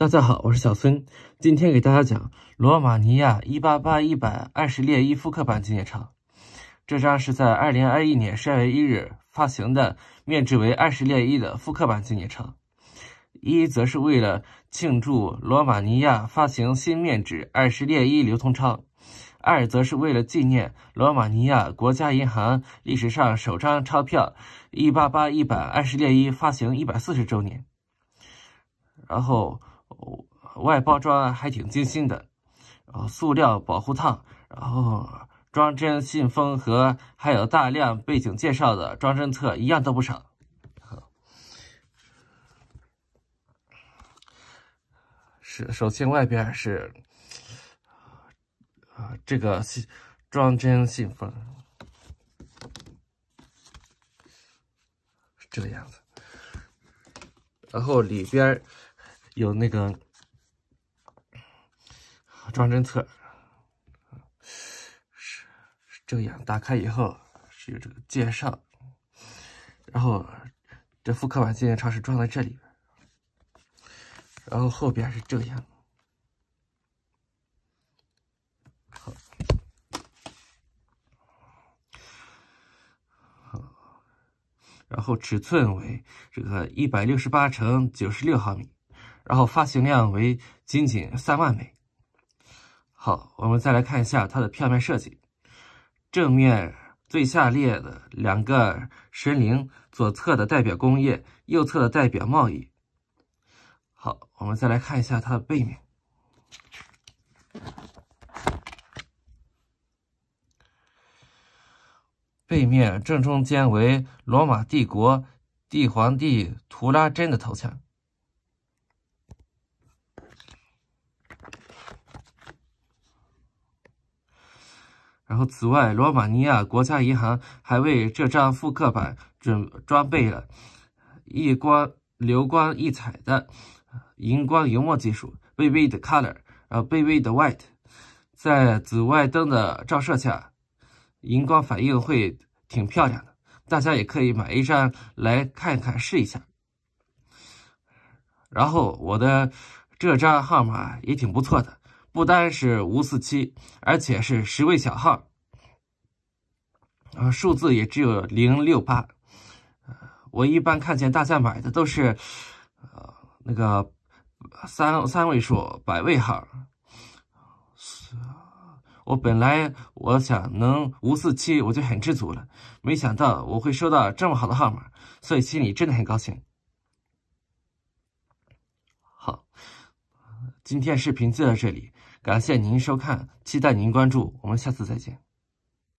大家好，我是小孙，今天给大家讲罗马尼亚一八八一百二十列伊复刻版纪念钞。这张是在二零二一年十二月一日发行的，面值为二十列伊的复刻版纪念钞。一则是为了庆祝罗马尼亚发行新面值二十列伊流通钞，二则是为了纪念罗马尼亚国家银行历史上首张钞票一八八一百二十列伊发行一百四十周年。然后。哦，外包装还挺精心的，然后塑料保护套，然后装帧信封和还有大量背景介绍的装帧册，一样都不少。是，首先外边是，这个信装帧信封，这个样子，然后里边。有那个装针册，是正眼打开以后是有这个介绍，然后这复刻版纪念钞是装在这里然后后边是正眼，然后尺寸为这个一百六十八乘九十六毫米。然后发行量为仅仅三万枚。好，我们再来看一下它的票面设计。正面最下列的两个神灵，左侧的代表工业，右侧的代表贸易。好，我们再来看一下它的背面。背面正中间为罗马帝国帝皇帝图拉真的头像。然后，此外，罗马尼亚国家银行还为这张复刻版准装备了一光流光溢彩的荧光油墨技术，微微的 color，然后微微的 white，在紫外灯的照射下，荧光反应会挺漂亮的。大家也可以买一张来看看试一下。然后，我的这张号码也挺不错的。不单是五四七，而且是十位小号，啊，数字也只有零六八。我一般看见大家买的都是，呃，那个三三位数百位号。我本来我想能五四七我就很知足了，没想到我会收到这么好的号码，所以心里真的很高兴。好。今天视频就到这里，感谢您收看，期待您关注，我们下次再见。